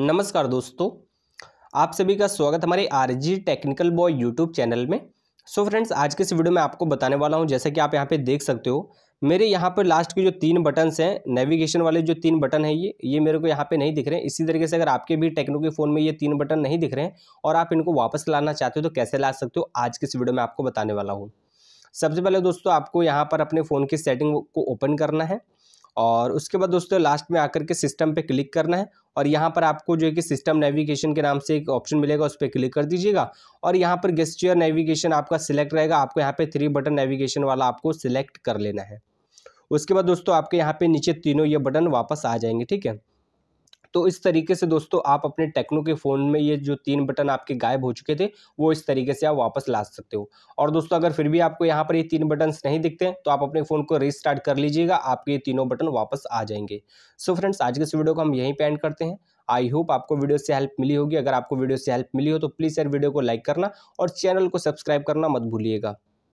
नमस्कार दोस्तों आप सभी का स्वागत हमारे RG technical boy YouTube channel में सो so फ्रेंड्स आज के इस वीडियो में आपको बताने वाला हूं जैसे कि आप यहां पे देख सकते हो मेरे यहां पर लास्ट के जो तीन बटन्स हैं नेविगेशन वाले जो तीन बटन है ये ये मेरे को यहाँ पे नहीं दिख रहे हैं इसी तरीके से अगर आपके भी टेक्नो के फ़ोन में ये तीन बटन नहीं दिख रहे हैं और आप इनको वापस लाना चाहते हो तो कैसे ला सकते हो आज के इस वीडियो में आपको बताने वाला हूँ सबसे पहले दोस्तों आपको यहाँ पर अपने फ़ोन की सेटिंग को ओपन करना है और उसके बाद दोस्तों लास्ट में आकर के सिस्टम पे क्लिक करना है और यहाँ पर आपको जो है कि सिस्टम नेविगेशन के नाम से एक ऑप्शन मिलेगा उस पर क्लिक कर दीजिएगा और यहाँ पर गेस्टियर नेविगेशन आपका सिलेक्ट रहेगा आपको यहाँ पे थ्री बटन नेविगेशन वाला आपको सिलेक्ट कर लेना है उसके बाद दोस्तों आपके यहाँ पे नीचे तीनों ये बटन वापस आ जाएंगे ठीक है तो इस तरीके से दोस्तों आप अपने टेक्नो के फ़ोन में ये जो तीन बटन आपके गायब हो चुके थे वो इस तरीके से आप वापस ला सकते हो और दोस्तों अगर फिर भी आपको यहाँ पर ये तीन बटन्स नहीं दिखते हैं तो आप अपने फ़ोन को रिस्टार्ट कर लीजिएगा आपके ये तीनों बटन वापस आ जाएंगे सो so फ्रेंड्स आज के इस वीडियो को हम यहीं पे एंड करते हैं आई होप आपको वीडियो से हेल्प मिली होगी अगर आपको वीडियो से हेल्प मिली हो तो प्लीज़ यार वीडियो को लाइक करना और चैनल को सब्सक्राइब करना मत भूलिएगा